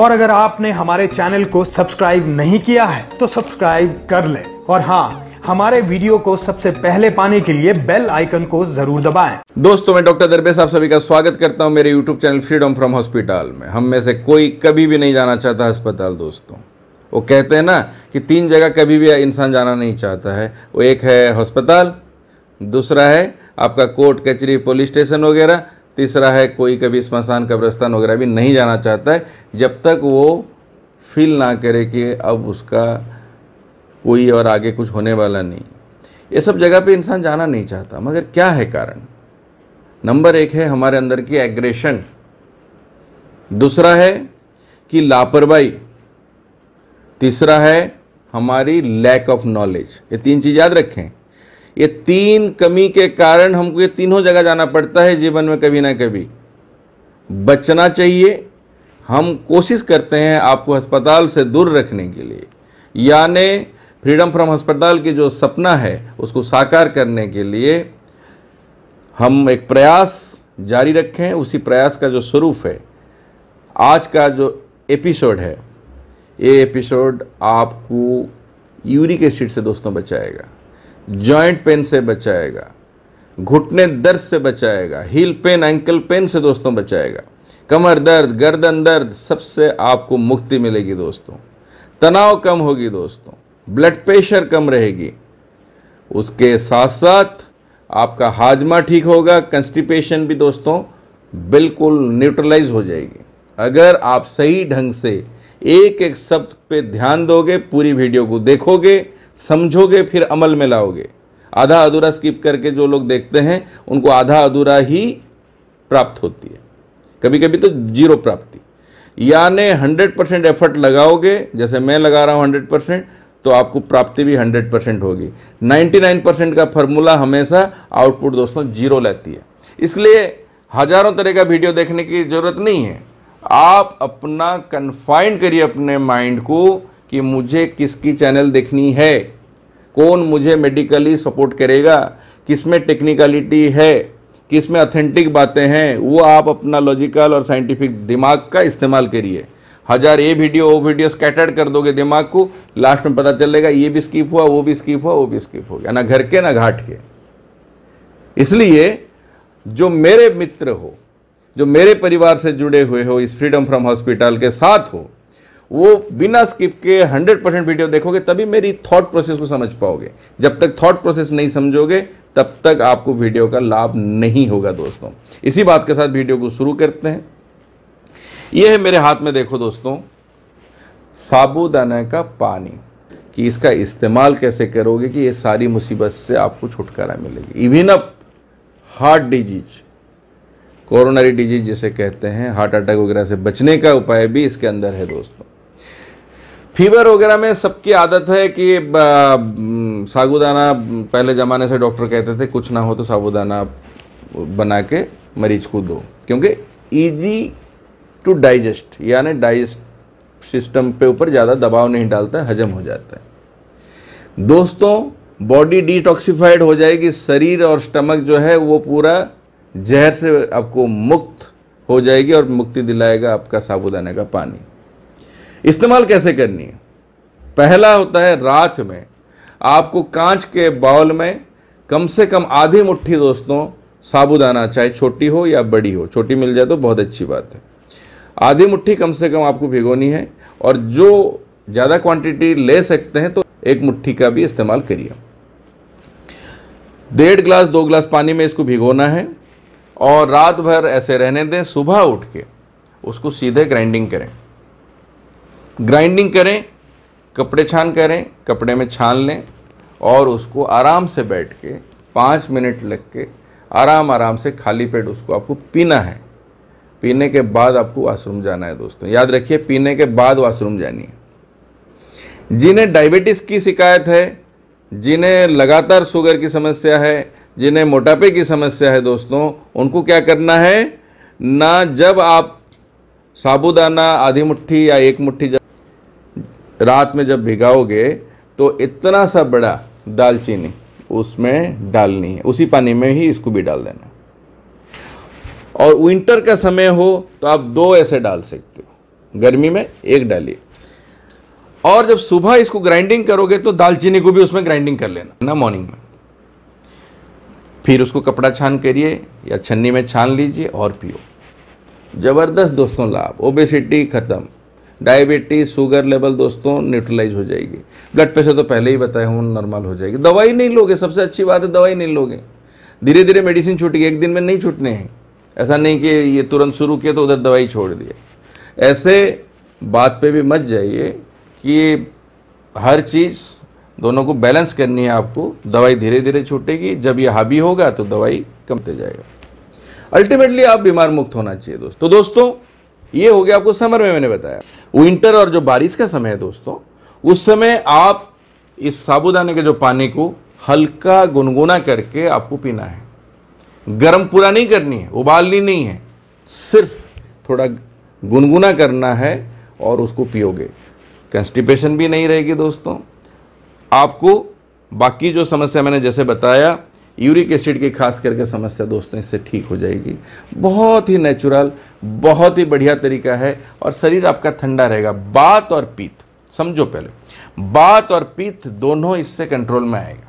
और अगर आपने हमारे चैनल को सब्सक्राइब नहीं किया है तो सब्सक्राइब कर ले और हाँ हमारे वीडियो को सबसे पहले पाने के लिए बेल आइकन को जरूर दबाएं। दोस्तों मैं डॉक्टर दरबे साहब सभी का स्वागत करता हूं मेरे YouTube channel freedom from hospital में हम में से कोई कभी भी नहीं जाना चाहता अस्पताल दोस्तों वो कहते हैं ना कि तीन जगह कभी भी इंसान जाना नहीं चाहता है वो एक है हॉस्पिटल दूसरा है आपका कोर्ट कचहरी पुलिस स्टेशन वगैरह तीसरा है कोई कभी स्मशान कब्रस्तान वगैरह भी नहीं जाना चाहता है जब तक वो फील ना करे कि अब उसका कोई और आगे कुछ होने वाला नहीं ये सब जगह पे इंसान जाना नहीं चाहता मगर क्या है कारण नंबर एक है हमारे अंदर की एग्रेशन दूसरा है कि लापरवाही तीसरा है हमारी लैक ऑफ नॉलेज ये तीन चीज़ याद रखें ये तीन कमी के कारण हमको ये तीनों जगह जाना पड़ता है जीवन में कभी ना कभी बचना चाहिए हम कोशिश करते हैं आपको अस्पताल से दूर रखने के लिए यानी फ्रीडम फ्रॉम अस्पताल की जो सपना है उसको साकार करने के लिए हम एक प्रयास जारी रखें उसी प्रयास का जो स्वरूप है आज का जो एपिसोड है ये एपिसोड आपको यूरिक एसिड से दोस्तों बचाएगा जॉइंट पेन से बचाएगा घुटने दर्द से बचाएगा हील पेन एंकल पेन से दोस्तों बचाएगा कमर दर्द गर्दन दर्द सबसे आपको मुक्ति मिलेगी दोस्तों तनाव कम होगी दोस्तों ब्लड प्रेशर कम रहेगी उसके साथ साथ आपका हाजमा ठीक होगा कंस्टिपेशन भी दोस्तों बिल्कुल न्यूट्रलाइज हो जाएगी अगर आप सही ढंग से एक एक शब्द पे ध्यान दोगे पूरी वीडियो को देखोगे समझोगे फिर अमल में लाओगे आधा अधूरा स्किप करके जो लोग देखते हैं उनको आधा अधूरा ही प्राप्त होती है कभी कभी तो जीरो प्राप्ति यानी हंड्रेड परसेंट एफर्ट लगाओगे जैसे मैं लगा रहा हूँ हंड्रेड परसेंट तो आपको प्राप्ति भी हंड्रेड परसेंट होगी नाइन्टी नाइन परसेंट का फॉर्मूला हमेशा आउटपुट दोस्तों जीरो लेती है इसलिए हजारों तरह का वीडियो देखने की ज़रूरत नहीं है आप अपना कन्फाइंड करिए अपने माइंड को कि मुझे किसकी चैनल देखनी है कौन मुझे मेडिकली सपोर्ट करेगा किस में टेक्निकलिटी है किस में अथेंटिक बातें हैं वो आप अपना लॉजिकल और साइंटिफिक दिमाग का इस्तेमाल करिए हज़ार ये वीडियो वो वीडियो स्कैटर्ड कर दोगे दिमाग को लास्ट में पता चलेगा ये भी स्किप हुआ वो भी स्किप हुआ वो भी स्किप हो गया ना घर के ना घाट के इसलिए जो मेरे मित्र हो जो मेरे परिवार से जुड़े हुए हो इस फ्रीडम फ्रॉम हॉस्पिटल के साथ हो वो बिना स्किप के 100 परसेंट वीडियो देखोगे तभी मेरी थॉट प्रोसेस को समझ पाओगे जब तक थॉट प्रोसेस नहीं समझोगे तब तक आपको वीडियो का लाभ नहीं होगा दोस्तों इसी बात के साथ वीडियो को शुरू करते हैं यह है मेरे हाथ में देखो दोस्तों साबुदाना का पानी कि इसका इस्तेमाल कैसे करोगे कि ये सारी मुसीबत से आपको छुटकारा मिलेगी even up heart disease coronary disease जिसे कहते हैं हार्ट अटैक वगैरह से बचने का उपाय भी इसके अंदर है दोस्तों फीवर वगैरह में सबकी आदत है कि साबुदाना पहले ज़माने से डॉक्टर कहते थे कुछ ना हो तो साबुदाना बना के मरीज को दो क्योंकि इजी टू डाइजेस्ट यानी डाइजेस्ट सिस्टम पे ऊपर ज़्यादा दबाव नहीं डालता हजम हो जाता है दोस्तों बॉडी डिटॉक्सीफाइड हो जाएगी शरीर और स्टमक जो है वो पूरा जहर से आपको मुक्त हो जाएगी और मुक्ति दिलाएगा आपका साबुदाने का पानी इस्तेमाल कैसे करनी है पहला होता है रात में आपको कांच के बाउल में कम से कम आधी मुट्ठी दोस्तों साबुदाना चाहे छोटी हो या बड़ी हो छोटी मिल जाए तो बहुत अच्छी बात है आधी मुट्ठी कम से कम आपको भिगोनी है और जो ज़्यादा क्वांटिटी ले सकते हैं तो एक मुट्ठी का भी इस्तेमाल करिए डेढ़ ग्लास दो ग्लास पानी में इसको भिगोना है और रात भर ऐसे रहने दें सुबह उठ के उसको सीधे ग्राइंडिंग करें ग्राइंडिंग करें कपड़े छान करें कपड़े में छान लें और उसको आराम से बैठ के पाँच मिनट लग के आराम आराम से खाली पेट उसको आपको पीना है पीने के बाद आपको वाशरूम जाना है दोस्तों याद रखिए पीने के बाद वाशरूम जानी है जिन्हें डायबिटीज़ की शिकायत है जिन्हें लगातार शुगर की समस्या है जिन्हें मोटापे की समस्या है दोस्तों उनको क्या करना है ना जब आप साबुदाना आधी मुट्ठी या एक मुट्ठी रात में जब भिगाओगे तो इतना सा बड़ा दालचीनी उसमें डालनी है उसी पानी में ही इसको भी डाल देना और विंटर का समय हो तो आप दो ऐसे डाल सकते हो गर्मी में एक डालिए और जब सुबह इसको ग्राइंडिंग करोगे तो दालचीनी को भी उसमें ग्राइंडिंग कर लेना ना मॉर्निंग में फिर उसको कपड़ा छान करिए या छन्नी में छान लीजिए और पियो ज़बरदस्त दोस्तों लाभ ओबेसिटी ख़त्म डायबिटीज़ शुगर लेवल दोस्तों न्यूट्रलाइज हो जाएगी ब्लड प्रेशर तो पहले ही बताया हूँ नॉर्मल हो जाएगी दवाई नहीं लोगे सबसे अच्छी बात है दवाई नहीं लोगे धीरे धीरे मेडिसिन छूटेगी एक दिन में नहीं छूटने हैं ऐसा नहीं कि ये तुरंत शुरू किया तो उधर दवाई छोड़ दिए ऐसे बात पे भी मत जाइए कि हर चीज़ दोनों को बैलेंस करनी है आपको दवाई धीरे धीरे छूटेगी जब ये हावी होगा तो दवाई कमते जाएगा अल्टीमेटली आप बीमार मुक्त होना चाहिए दोस्तों तो दोस्तों ये हो गया आपको समर में मैंने बताया विंटर और जो बारिश का समय है दोस्तों उस समय आप इस साबुदाने के जो पानी को हल्का गुनगुना करके आपको पीना है गर्म पूरा नहीं करनी है उबालनी नहीं है सिर्फ थोड़ा गुनगुना करना है और उसको पियोगे कंस्टिपेशन भी नहीं रहेगी दोस्तों आपको बाकी जो समस्या मैंने जैसे बताया यूरिक एसिड की खास करके समस्या दोस्तों इससे ठीक हो जाएगी बहुत ही नेचुरल बहुत ही बढ़िया तरीका है और शरीर आपका ठंडा रहेगा बात और पीत समझो पहले बात और पीत दोनों इससे कंट्रोल में आएगा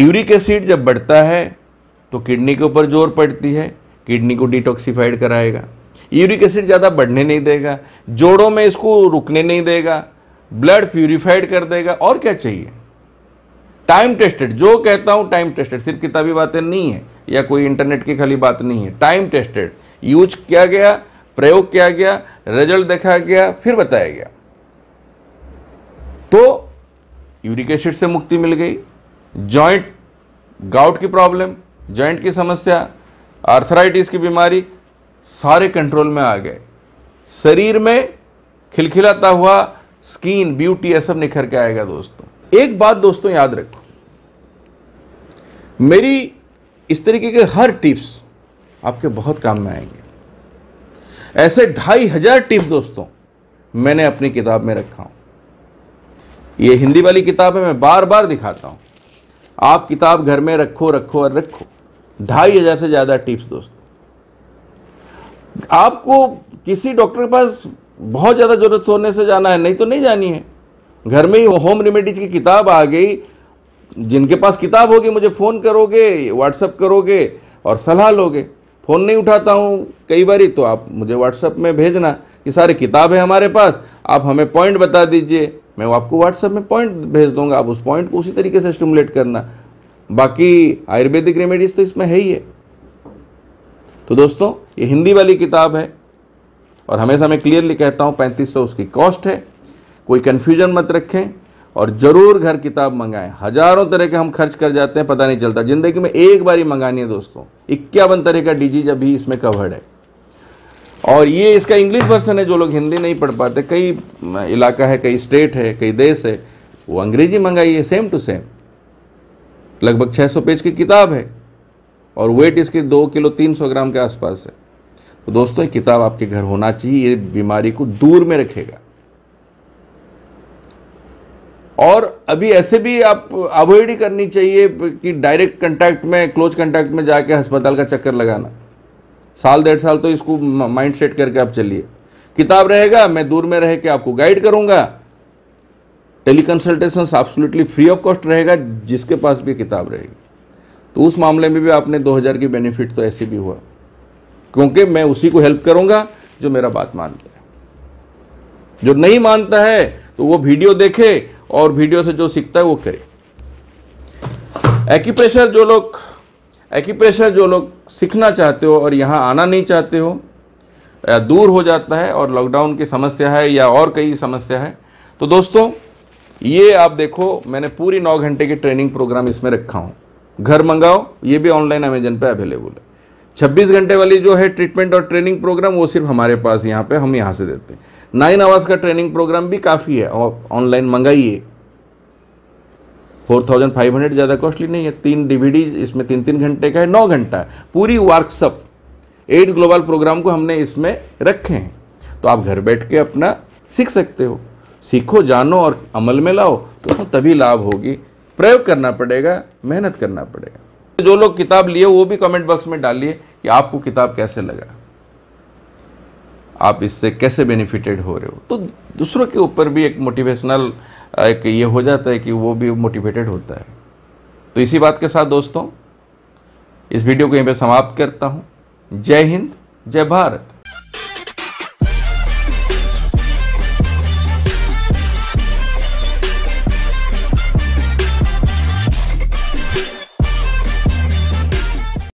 यूरिक एसिड जब बढ़ता है तो किडनी के ऊपर जोर पड़ती है किडनी को डिटॉक्सीफाइड कराएगा यूरिक एसिड ज़्यादा बढ़ने नहीं देगा जोड़ों में इसको रुकने नहीं देगा ब्लड प्यूरिफाइड कर देगा और क्या चाहिए टाइम टेस्टेड जो कहता हूँ टाइम टेस्टेड सिर्फ किताबी बातें नहीं है या कोई इंटरनेट की खाली बात नहीं है टाइम टेस्टेड यूज किया गया प्रयोग किया गया रिजल्ट देखा गया फिर बताया गया तो यूरिक एसिड से मुक्ति मिल गई जॉइंट गाउट की प्रॉब्लम जॉइंट की समस्या आर्थराइटिस की बीमारी सारे कंट्रोल में आ गए शरीर में खिलखिलाता हुआ स्किन ब्यूटी यह सब निखर के आएगा दोस्तों एक बात दोस्तों याद रखो मेरी इस तरीके के हर टिप्स आपके बहुत काम में आएंगे ऐसे ढाई हजार टिप्स दोस्तों मैंने अपनी किताब में रखा हूं यह हिंदी वाली किताब है मैं बार बार दिखाता हूं आप किताब घर में रखो रखो और रखो ढाई हजार से ज्यादा टिप्स दोस्तों आपको किसी डॉक्टर के पास बहुत ज्यादा जरूरत होने से जाना है नहीं तो नहीं जानी है घर में ही होम रेमेडीज की किताब आ गई जिनके पास किताब होगी मुझे फ़ोन करोगे व्हाट्सअप करोगे और सलाह लोगे फ़ोन नहीं उठाता हूँ कई बारी तो आप मुझे व्हाट्सअप में भेजना कि सारे किताब है हमारे पास आप हमें पॉइंट बता दीजिए मैं आपको व्हाट्सअप में पॉइंट भेज दूंगा आप उस पॉइंट को उसी तरीके से स्टमुलेट करना बाकी आयुर्वेदिक रेमेडीज़ तो इसमें है ही है तो दोस्तों ये हिंदी वाली किताब है और हमेशा मैं क्लियरली कहता हूँ पैंतीस सौ उसकी कॉस्ट है कोई कन्फ्यूजन मत रखें और ज़रूर घर किताब मंगाएं हज़ारों तरह के हम खर्च कर जाते हैं पता नहीं चलता ज़िंदगी में एक बार ही मंगानी है दोस्तों इक्यावन तरह का डिजीज अभी इसमें कवर्ड है और ये इसका इंग्लिश वर्सन है जो लोग हिंदी नहीं पढ़ पाते कई इलाका है कई स्टेट है कई देश है वो अंग्रेजी मंगाइए सेम टू सेम लगभग 600 पेज की किताब है और वेट इसकी दो किलो तीन सौ ग्राम के आसपास है तो दोस्तों ये किताब आपके घर होना चाहिए ये बीमारी को दूर में रखेगा और अभी ऐसे भी आप अवॉइड ही करनी चाहिए कि डायरेक्ट कंटैक्ट में क्लोज कंटैक्ट में जाके अस्पताल का चक्कर लगाना साल डेढ़ साल तो इसको माइंड सेट करके आप चलिए किताब रहेगा मैं दूर में रह के आपको गाइड करूंगा teleconsultation absolutely free of cost रहेगा जिसके पास भी किताब रहेगी तो उस मामले में भी आपने 2000 की बेनिफिट तो ऐसे भी हुआ क्योंकि मैं उसी को हेल्प करूंगा जो मेरा बात मानता है जो नहीं मानता है तो वो वीडियो देखे और वीडियो से जो सीखता है वो करे एक्यूप्रेशर जो लोग एक्यूप्रेशर जो लोग सीखना चाहते हो और यहाँ आना नहीं चाहते हो या दूर हो जाता है और लॉकडाउन की समस्या है या और कई समस्या है तो दोस्तों ये आप देखो मैंने पूरी नौ घंटे की ट्रेनिंग प्रोग्राम इसमें रखा हूँ घर मंगाओ ये भी ऑनलाइन अमेजन पे अवेलेबल है 26 घंटे वाली जो है ट्रीटमेंट और ट्रेनिंग प्रोग्राम वो सिर्फ हमारे पास यहाँ पे हम यहाँ से देते हैं नाइन आवर्स का ट्रेनिंग प्रोग्राम भी काफ़ी है और ऑनलाइन मंगाइए फोर थाउजेंड फाइव हंड्रेड ज़्यादा कॉस्टली नहीं है तीन डीवीडी इसमें तीन तीन घंटे का है नौ घंटा है पूरी वर्कशॉप एट ग्लोबल प्रोग्राम को हमने इसमें रखे हैं तो आप घर बैठ के अपना सीख सकते हो सीखो जानो और अमल में लाओ तो तभी लाभ होगी प्रयोग करना पड़ेगा मेहनत करना पड़ेगा जो लोग किताब लिए वो भी कमेंट बॉक्स में डालिए कि आपको किताब कैसे लगा आप इससे कैसे बेनिफिटेड हो रहे हो तो दूसरों के ऊपर भी एक मोटिवेशनल एक ये हो जाता है कि वो भी मोटिवेटेड होता है तो इसी बात के साथ दोस्तों इस वीडियो को यहीं पर समाप्त करता हूँ जय हिंद जय भारत